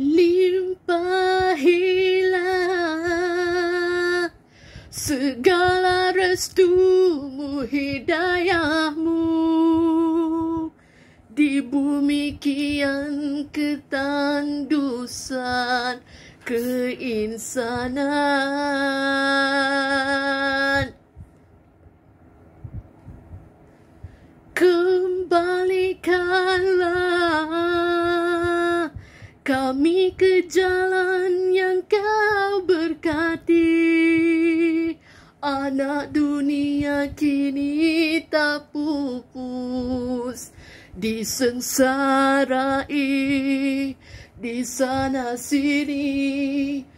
limpahilah segala restumu hidayahmu di bumi kian ketandusan keinsanan kami ke jalan yang kau berkati Anak dunia kini tak pupus Di sengsara di sana sini